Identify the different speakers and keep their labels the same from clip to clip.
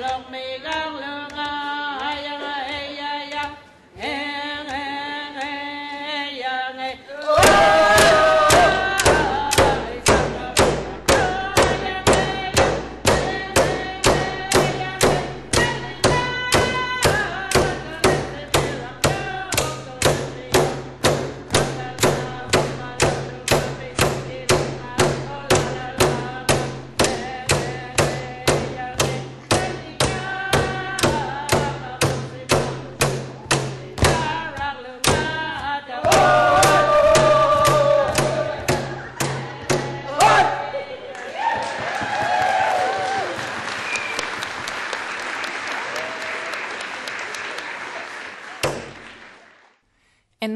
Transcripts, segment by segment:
Speaker 1: lòng mì gan lỡ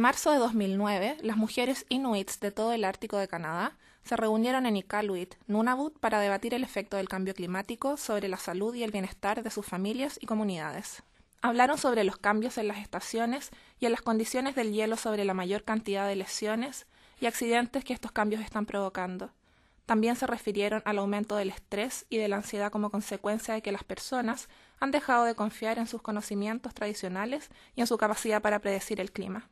Speaker 2: En marzo de 2009, las mujeres inuits de todo el Ártico de Canadá se reunieron en Iqaluit, Nunavut, para debatir el efecto del cambio climático sobre la salud y el bienestar de sus familias y comunidades. Hablaron sobre los cambios en las estaciones y en las condiciones del hielo sobre la mayor cantidad de lesiones y accidentes que estos cambios están provocando. También se refirieron al aumento del estrés y de la ansiedad como consecuencia de que las personas han dejado de confiar en sus conocimientos tradicionales y en su capacidad para predecir el clima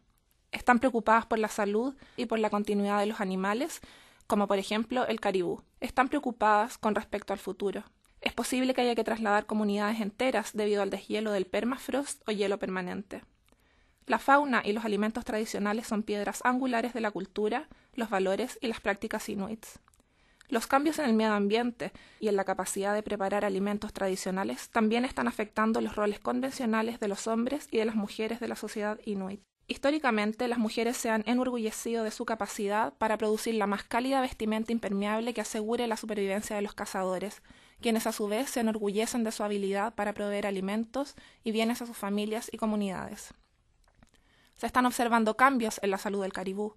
Speaker 2: están preocupadas por la salud y por la continuidad de los animales, como por ejemplo el caribú. Están preocupadas con respecto al futuro. Es posible que haya que trasladar comunidades enteras debido al deshielo del permafrost o hielo permanente. La fauna y los alimentos tradicionales son piedras angulares de la cultura, los valores y las prácticas inuits. Los cambios en el medio ambiente y en la capacidad de preparar alimentos tradicionales también están afectando los roles convencionales de los hombres y de las mujeres de la sociedad inuit. Históricamente, las mujeres se han enorgullecido de su capacidad para producir la más cálida vestimenta impermeable que asegure la supervivencia de los cazadores, quienes a su vez se enorgullecen de su habilidad para proveer alimentos y bienes a sus familias y comunidades. Se están observando cambios en la salud del caribú.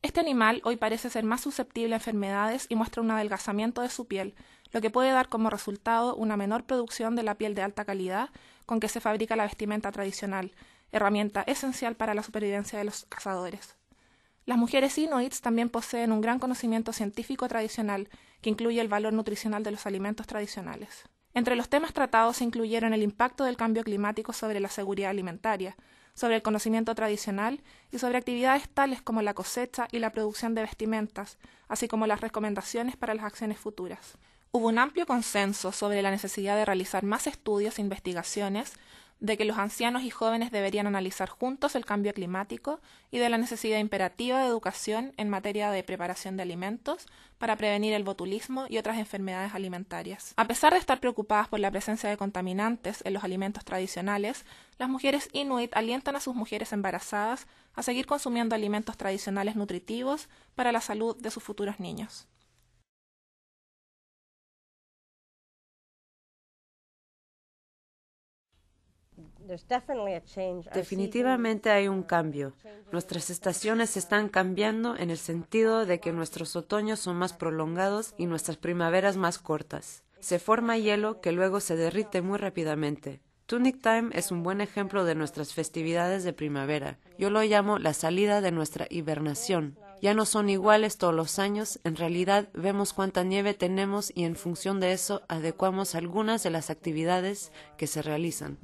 Speaker 2: Este animal hoy parece ser más susceptible a enfermedades y muestra un adelgazamiento de su piel, lo que puede dar como resultado una menor producción de la piel de alta calidad con que se fabrica la vestimenta tradicional, herramienta esencial para la supervivencia de los cazadores. Las mujeres inuits también poseen un gran conocimiento científico tradicional que incluye el valor nutricional de los alimentos tradicionales. Entre los temas tratados se incluyeron el impacto del cambio climático sobre la seguridad alimentaria, sobre el conocimiento tradicional y sobre actividades tales como la cosecha y la producción de vestimentas, así como las recomendaciones para las acciones futuras. Hubo un amplio consenso sobre la necesidad de realizar más estudios e investigaciones de que los ancianos y jóvenes deberían analizar juntos el cambio climático y de la necesidad imperativa de educación en materia de preparación de alimentos para prevenir el botulismo y otras enfermedades alimentarias. A pesar de estar preocupadas por la presencia de contaminantes en los alimentos tradicionales, las mujeres inuit alientan a sus mujeres embarazadas a seguir consumiendo alimentos tradicionales nutritivos para la salud de sus futuros niños.
Speaker 1: Definitivamente hay un cambio. Nuestras estaciones están cambiando en el sentido de que nuestros otoños son más prolongados y nuestras primaveras más cortas. Se forma hielo que luego se derrite muy rápidamente. Tunic Time es un buen ejemplo de nuestras festividades de primavera. Yo lo llamo la salida de nuestra hibernación ya no son iguales todos los años, en realidad vemos cuánta nieve tenemos y en función de eso adecuamos algunas de las actividades que se realizan.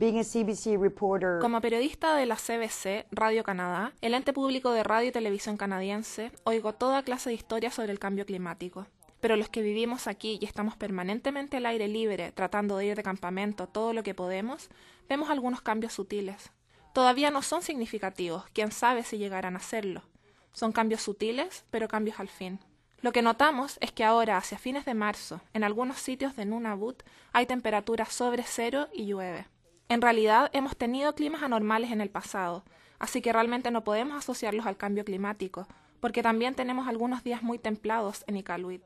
Speaker 2: Como periodista de la CBC, Radio Canadá, el ente público de radio y televisión canadiense, oigo toda clase de historias sobre el cambio climático pero los que vivimos aquí y estamos permanentemente al aire libre, tratando de ir de campamento todo lo que podemos, vemos algunos cambios sutiles. Todavía no son significativos, quién sabe si llegarán a serlo, son cambios sutiles, pero cambios al fin. Lo que notamos es que ahora, hacia fines de marzo, en algunos sitios de Nunavut hay temperaturas sobre cero y llueve. En realidad, hemos tenido climas anormales en el pasado, así que realmente no podemos asociarlos al cambio climático, porque también tenemos algunos días muy templados en Iqaluit.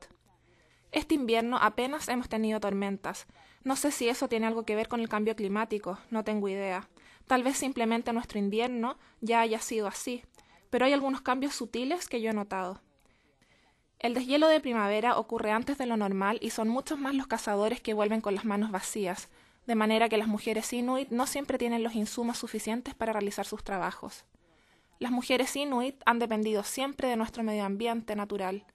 Speaker 2: Este invierno apenas hemos tenido tormentas. No sé si eso tiene algo que ver con el cambio climático, no tengo idea. Tal vez simplemente nuestro invierno ya haya sido así, pero hay algunos cambios sutiles que yo he notado. El deshielo de primavera ocurre antes de lo normal y son muchos más los cazadores que vuelven con las manos vacías, de manera que las mujeres inuit no siempre tienen los insumos suficientes para realizar sus trabajos. Las mujeres inuit han dependido siempre de nuestro medio ambiente natural.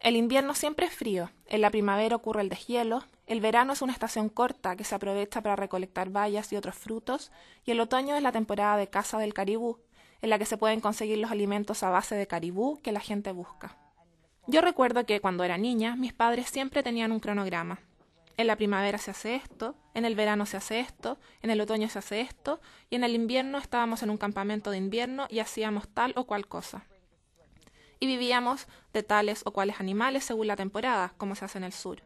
Speaker 2: El invierno siempre es frío, en la primavera ocurre el deshielo, el verano es una estación corta que se aprovecha para recolectar bayas y otros frutos, y el otoño es la temporada de caza del caribú, en la que se pueden conseguir los alimentos a base de caribú que la gente busca. Yo recuerdo que cuando era niña, mis padres siempre tenían un cronograma. En la primavera se hace esto, en el verano se hace esto, en el otoño se hace esto, y en el invierno estábamos en un campamento de invierno y hacíamos tal o cual cosa. Y vivíamos de tales o cuales animales según la temporada, como se hace en el sur.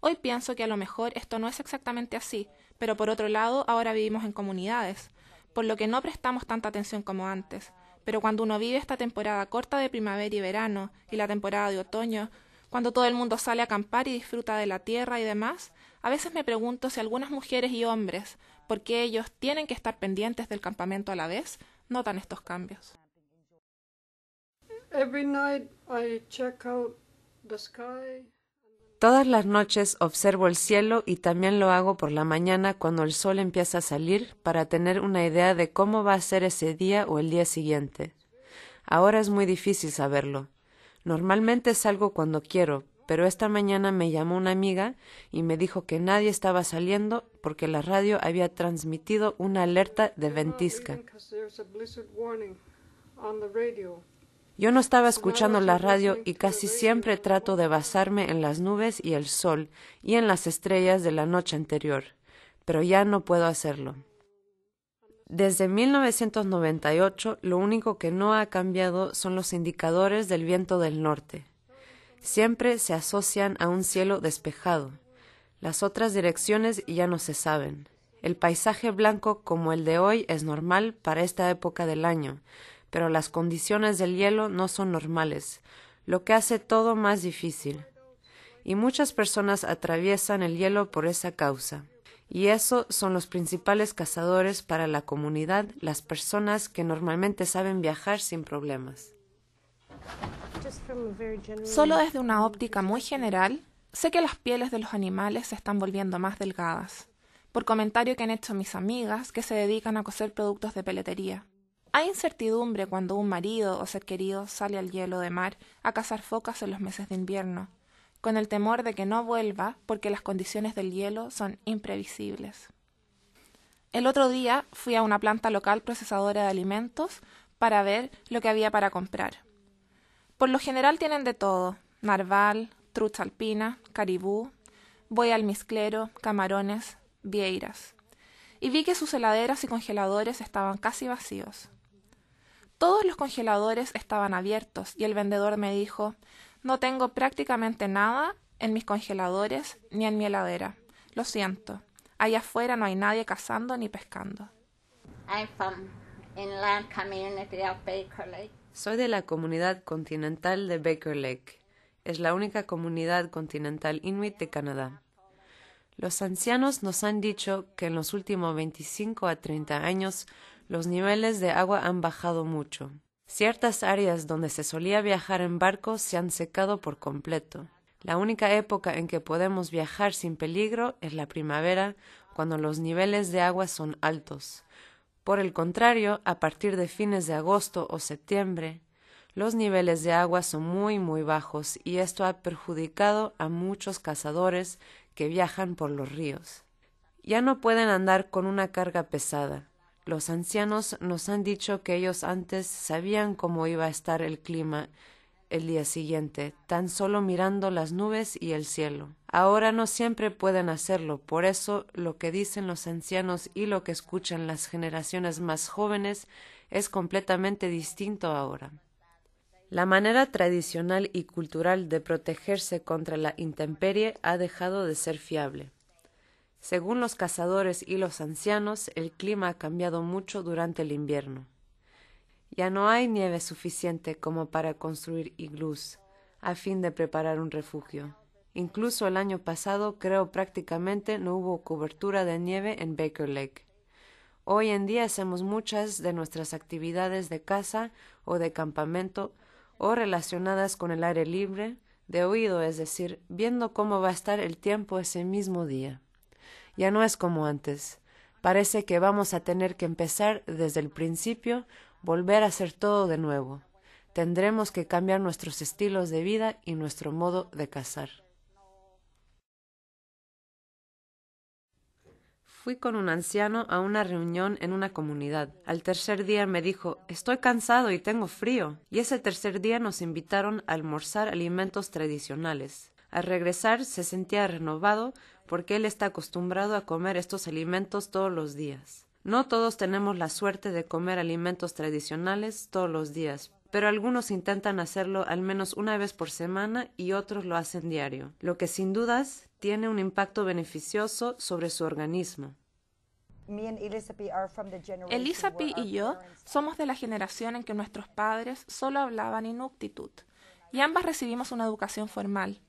Speaker 2: Hoy pienso que a lo mejor esto no es exactamente así, pero por otro lado ahora vivimos en comunidades, por lo que no prestamos tanta atención como antes. Pero cuando uno vive esta temporada corta de primavera y verano y la temporada de otoño, cuando todo el mundo sale a acampar y disfruta de la tierra y demás, a veces me pregunto si algunas mujeres y hombres, porque ellos tienen que estar pendientes del campamento a la vez, notan estos cambios.
Speaker 1: Every night I check
Speaker 2: out the sky.
Speaker 1: Todas las noches observo el cielo y también lo hago por la mañana cuando el sol empieza a salir para tener una idea de cómo va a ser ese día o el día siguiente. Ahora es muy difícil saberlo. Normalmente salgo cuando quiero, pero esta mañana me llamó una amiga y me dijo que nadie estaba saliendo porque la radio había transmitido una alerta de ventisca. Yo no estaba escuchando la radio y casi siempre trato de basarme en las nubes y el sol y en las estrellas de la noche anterior, pero ya no puedo hacerlo. Desde 1998 lo único que no ha cambiado son los indicadores del viento del norte. Siempre se asocian a un cielo despejado. Las otras direcciones ya no se saben. El paisaje blanco como el de hoy es normal para esta época del año, pero las condiciones del hielo no son normales, lo que hace todo más difícil. Y muchas personas atraviesan el hielo por esa causa. Y eso son los principales cazadores para la comunidad, las personas que
Speaker 2: normalmente saben viajar sin problemas. Solo desde una óptica muy general, sé que las pieles de los animales se están volviendo más delgadas, por comentario que han hecho mis amigas que se dedican a coser productos de peletería. Hay incertidumbre cuando un marido o ser querido sale al hielo de mar a cazar focas en los meses de invierno, con el temor de que no vuelva porque las condiciones del hielo son imprevisibles. El otro día fui a una planta local procesadora de alimentos para ver lo que había para comprar. Por lo general tienen de todo, narval, trucha alpina, caribú, voy al misclero, camarones, vieiras. Y vi que sus heladeras y congeladores estaban casi vacíos. Todos los congeladores estaban abiertos y el vendedor me dijo No tengo prácticamente nada en mis congeladores ni en mi heladera. Lo siento. Allá afuera no hay nadie cazando ni pescando.
Speaker 1: Soy de la comunidad continental de Baker Lake. Es la única comunidad continental inuit de Canadá. Los ancianos nos han dicho que en los últimos 25 a 30 años los niveles de agua han bajado mucho. Ciertas áreas donde se solía viajar en barco se han secado por completo. La única época en que podemos viajar sin peligro es la primavera, cuando los niveles de agua son altos. Por el contrario, a partir de fines de agosto o septiembre, los niveles de agua son muy muy bajos y esto ha perjudicado a muchos cazadores que viajan por los ríos. Ya no pueden andar con una carga pesada. Los ancianos nos han dicho que ellos antes sabían cómo iba a estar el clima el día siguiente, tan solo mirando las nubes y el cielo. Ahora no siempre pueden hacerlo, por eso lo que dicen los ancianos y lo que escuchan las generaciones más jóvenes es completamente distinto ahora. La manera tradicional y cultural de protegerse contra la intemperie ha dejado de ser fiable. Según los cazadores y los ancianos, el clima ha cambiado mucho durante el invierno. Ya no hay nieve suficiente como para construir iglús a fin de preparar un refugio. Incluso el año pasado creo prácticamente no hubo cobertura de nieve en Baker Lake. Hoy en día hacemos muchas de nuestras actividades de casa o de campamento o relacionadas con el aire libre, de oído, es decir, viendo cómo va a estar el tiempo ese mismo día. Ya no es como antes. Parece que vamos a tener que empezar desde el principio, volver a hacer todo de nuevo. Tendremos que cambiar nuestros estilos de vida y nuestro modo de cazar. Fui con un anciano a una reunión en una comunidad. Al tercer día me dijo Estoy cansado y tengo frío. Y ese tercer día nos invitaron a almorzar alimentos tradicionales. Al regresar se sentía renovado, porque él está acostumbrado a comer estos alimentos todos los días. No todos tenemos la suerte de comer alimentos tradicionales todos los días, pero algunos intentan hacerlo al menos una vez por semana y otros lo hacen diario, lo que sin dudas tiene un impacto beneficioso sobre su organismo. Elizabeth y yo
Speaker 2: somos de la generación en que nuestros padres solo hablaban inuktitut y ambas recibimos una educación formal.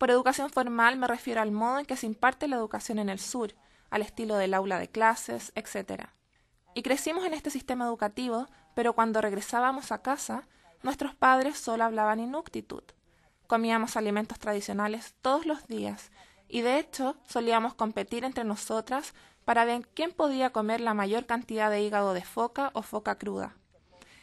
Speaker 2: Por educación formal me refiero al modo en que se imparte la educación en el sur, al estilo del aula de clases, etc. Y crecimos en este sistema educativo, pero cuando regresábamos a casa, nuestros padres solo hablaban inuctitud. Comíamos alimentos tradicionales todos los días, y de hecho solíamos competir entre nosotras para ver quién podía comer la mayor cantidad de hígado de foca o foca cruda.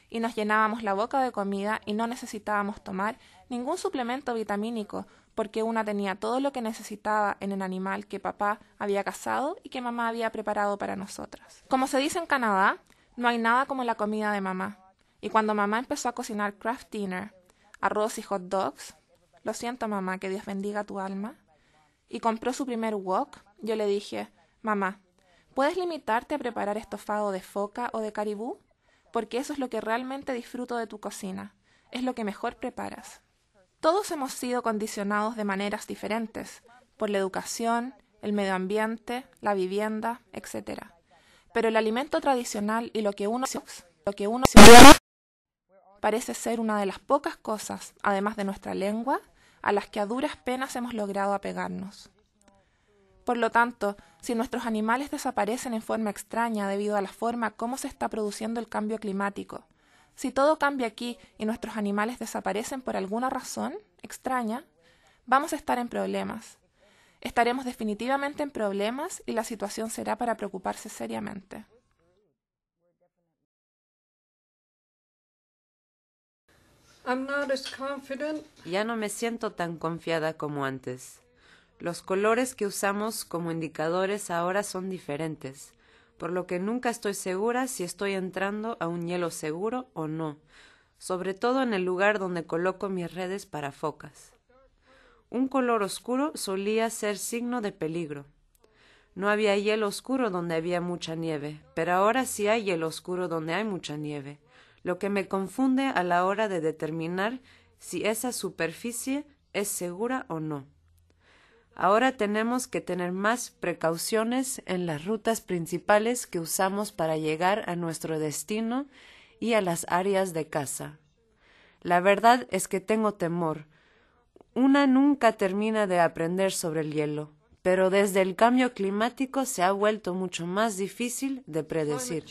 Speaker 2: Y nos llenábamos la boca de comida y no necesitábamos tomar ningún suplemento vitamínico porque una tenía todo lo que necesitaba en el animal que papá había cazado y que mamá había preparado para nosotras. Como se dice en Canadá, no hay nada como la comida de mamá. Y cuando mamá empezó a cocinar craft dinner, arroz y hot dogs, lo siento mamá, que Dios bendiga tu alma, y compró su primer wok, yo le dije, mamá, ¿puedes limitarte a preparar estofado de foca o de caribú? Porque eso es lo que realmente disfruto de tu cocina, es lo que mejor preparas. Todos hemos sido condicionados de maneras diferentes por la educación, el medio ambiente, la vivienda, etc. Pero el alimento tradicional y lo que uno, lo que uno parece ser una de las pocas cosas, además de nuestra lengua, a las que a duras penas hemos logrado apegarnos. Por lo tanto, si nuestros animales desaparecen en forma extraña debido a la forma como se está produciendo el cambio climático, si todo cambia aquí y nuestros animales desaparecen por alguna razón extraña, vamos a estar en problemas. Estaremos definitivamente en problemas y la situación será para preocuparse seriamente. Ya no
Speaker 1: me siento tan confiada como antes. Los colores que usamos como indicadores ahora son diferentes por lo que nunca estoy segura si estoy entrando a un hielo seguro o no, sobre todo en el lugar donde coloco mis redes para focas. Un color oscuro solía ser signo de peligro. No había hielo oscuro donde había mucha nieve, pero ahora sí hay hielo oscuro donde hay mucha nieve, lo que me confunde a la hora de determinar si esa superficie es segura o no. Ahora tenemos que tener más precauciones en las rutas principales que usamos para llegar a nuestro destino y a las áreas de casa. La verdad es que tengo temor. Una nunca termina de aprender sobre el hielo, pero desde el cambio climático se ha vuelto mucho más difícil de predecir.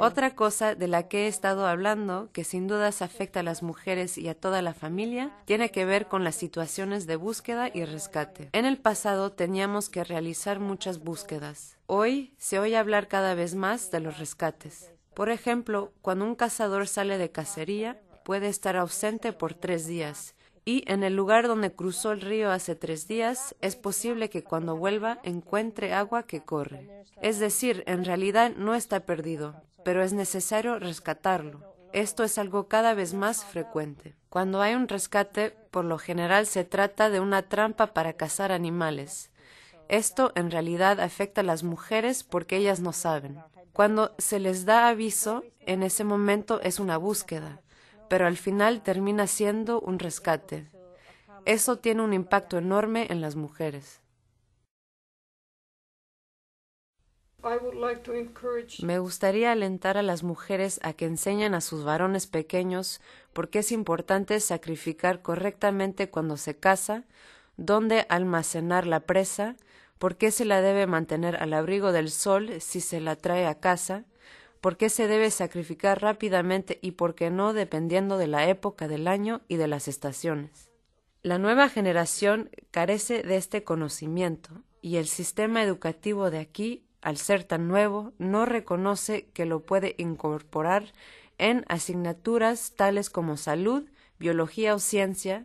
Speaker 1: Otra cosa de la que he estado hablando, que sin dudas afecta a las mujeres y a toda la familia, tiene que ver con las situaciones de búsqueda y rescate. En el pasado teníamos que realizar muchas búsquedas. Hoy se oye hablar cada vez más de los rescates. Por ejemplo, cuando un cazador sale de cacería, puede estar ausente por tres días y en el lugar donde cruzó el río hace tres días, es posible que cuando vuelva encuentre agua que corre. Es decir, en realidad no está perdido, pero es necesario rescatarlo. Esto es algo cada vez más frecuente. Cuando hay un rescate, por lo general se trata de una trampa para cazar animales. Esto en realidad afecta a las mujeres porque ellas no saben. Cuando se les da aviso, en ese momento es una búsqueda pero al final termina siendo un rescate. Eso tiene un impacto enorme en las mujeres. Me gustaría alentar a las mujeres a que enseñen a sus varones pequeños por qué es importante sacrificar correctamente cuando se casa, dónde almacenar la presa, por qué se la debe mantener al abrigo del sol si se la trae a casa, por qué se debe sacrificar rápidamente y por qué no dependiendo de la época del año y de las estaciones. La nueva generación carece de este conocimiento y el sistema educativo de aquí, al ser tan nuevo, no reconoce que lo puede incorporar en asignaturas tales como salud, biología o ciencia,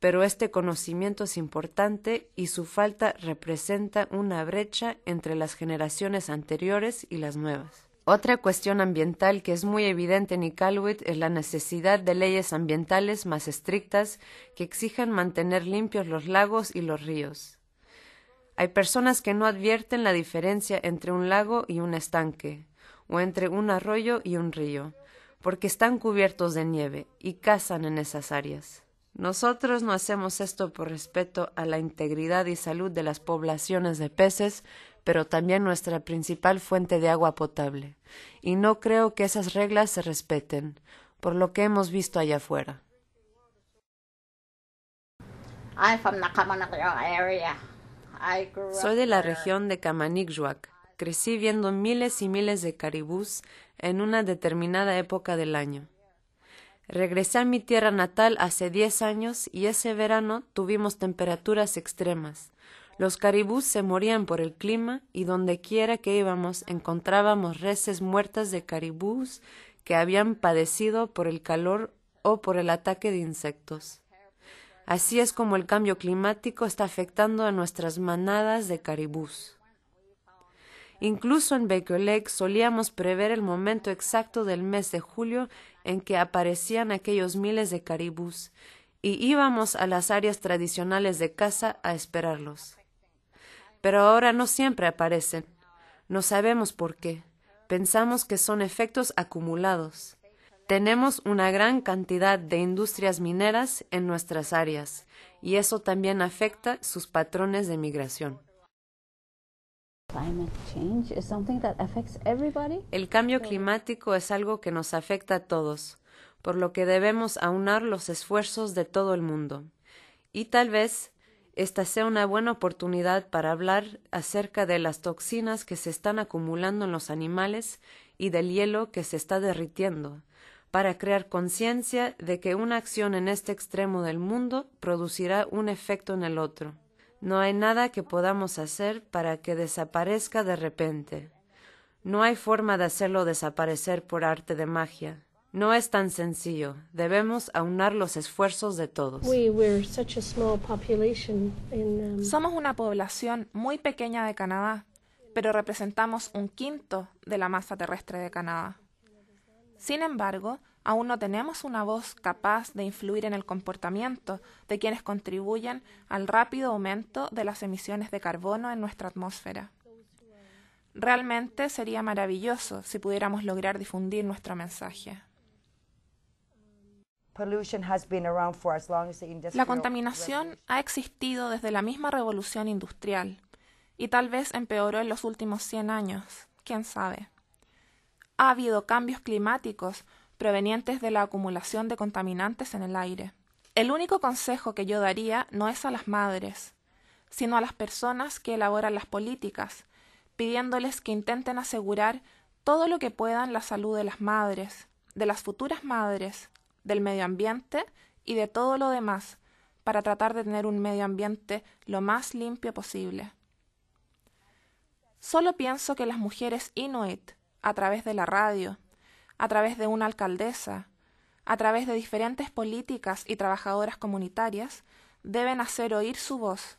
Speaker 1: pero este conocimiento es importante y su falta representa una brecha entre las generaciones anteriores y las nuevas. Otra cuestión ambiental que es muy evidente en Iqaluit es la necesidad de leyes ambientales más estrictas que exijan mantener limpios los lagos y los ríos. Hay personas que no advierten la diferencia entre un lago y un estanque, o entre un arroyo y un río, porque están cubiertos de nieve y cazan en esas áreas. Nosotros no hacemos esto por respeto a la integridad y salud de las poblaciones de peces, pero también nuestra principal fuente de agua potable, y no creo que esas reglas se respeten, por lo que hemos visto allá afuera.
Speaker 2: Soy de la región
Speaker 1: de Kamanikjuak. Crecí viendo miles y miles de caribús en una determinada época del año. Regresé a mi tierra natal hace diez años y ese verano tuvimos temperaturas extremas. Los caribús se morían por el clima y donde quiera que íbamos encontrábamos reses muertas de caribús que habían padecido por el calor o por el ataque de insectos. Así es como el cambio climático está afectando a nuestras manadas de caribús. Incluso en Baker Lake solíamos prever el momento exacto del mes de julio en que aparecían aquellos miles de caribús, y íbamos a las áreas tradicionales de caza a esperarlos. Pero ahora no siempre aparecen. No sabemos por qué. Pensamos que son efectos acumulados. Tenemos una gran cantidad de industrias mineras en nuestras áreas, y eso también afecta sus patrones de migración. El cambio climático es algo que nos afecta a todos, por lo que debemos aunar los esfuerzos de todo el mundo. Y tal vez esta sea una buena oportunidad para hablar acerca de las toxinas que se están acumulando en los animales y del hielo que se está derritiendo, para crear conciencia de que una acción en este extremo del mundo producirá un efecto en el otro. No hay nada que podamos hacer para que desaparezca de repente. No hay forma de hacerlo desaparecer por arte de magia. No es tan sencillo. Debemos aunar los esfuerzos de todos.
Speaker 2: Um, Somos una población muy pequeña de Canadá, pero representamos un quinto de la masa terrestre de Canadá. Sin embargo, aún no tenemos una voz capaz de influir en el comportamiento de quienes contribuyen al rápido aumento de las emisiones de carbono en nuestra atmósfera. Realmente sería maravilloso si pudiéramos lograr difundir nuestro mensaje.
Speaker 1: La contaminación
Speaker 2: ha existido desde la misma revolución industrial y tal vez empeoró en los últimos 100 años, quién sabe. Ha habido cambios climáticos provenientes de la acumulación de contaminantes en el aire. El único consejo que yo daría no es a las madres, sino a las personas que elaboran las políticas, pidiéndoles que intenten asegurar todo lo que puedan la salud de las madres, de las futuras madres, del medio ambiente y de todo lo demás, para tratar de tener un medio ambiente lo más limpio posible. Solo pienso que las mujeres inuit, a través de la radio, a través de una alcaldesa, a través de diferentes políticas y trabajadoras comunitarias, deben hacer oír su voz.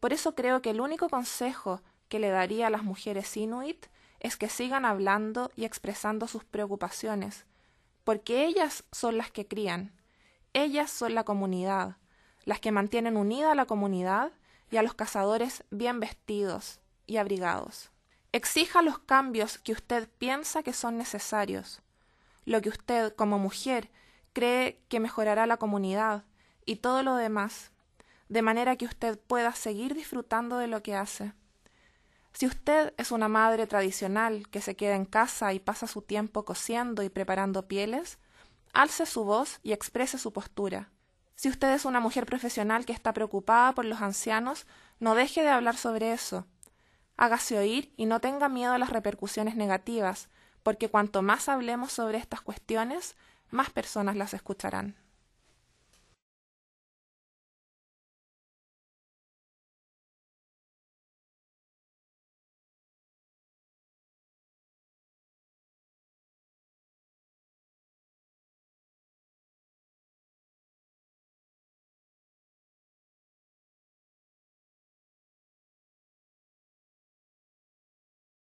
Speaker 2: Por eso creo que el único consejo que le daría a las mujeres inuit es que sigan hablando y expresando sus preocupaciones, porque ellas son las que crían, ellas son la comunidad, las que mantienen unida a la comunidad y a los cazadores bien vestidos y abrigados. Exija los cambios que usted piensa que son necesarios lo que usted, como mujer, cree que mejorará la comunidad y todo lo demás, de manera que usted pueda seguir disfrutando de lo que hace. Si usted es una madre tradicional que se queda en casa y pasa su tiempo cosiendo y preparando pieles, alce su voz y exprese su postura. Si usted es una mujer profesional que está preocupada por los ancianos, no deje de hablar sobre eso. Hágase oír y no tenga miedo a las repercusiones negativas, porque cuanto más hablemos sobre estas cuestiones, más personas las escucharán.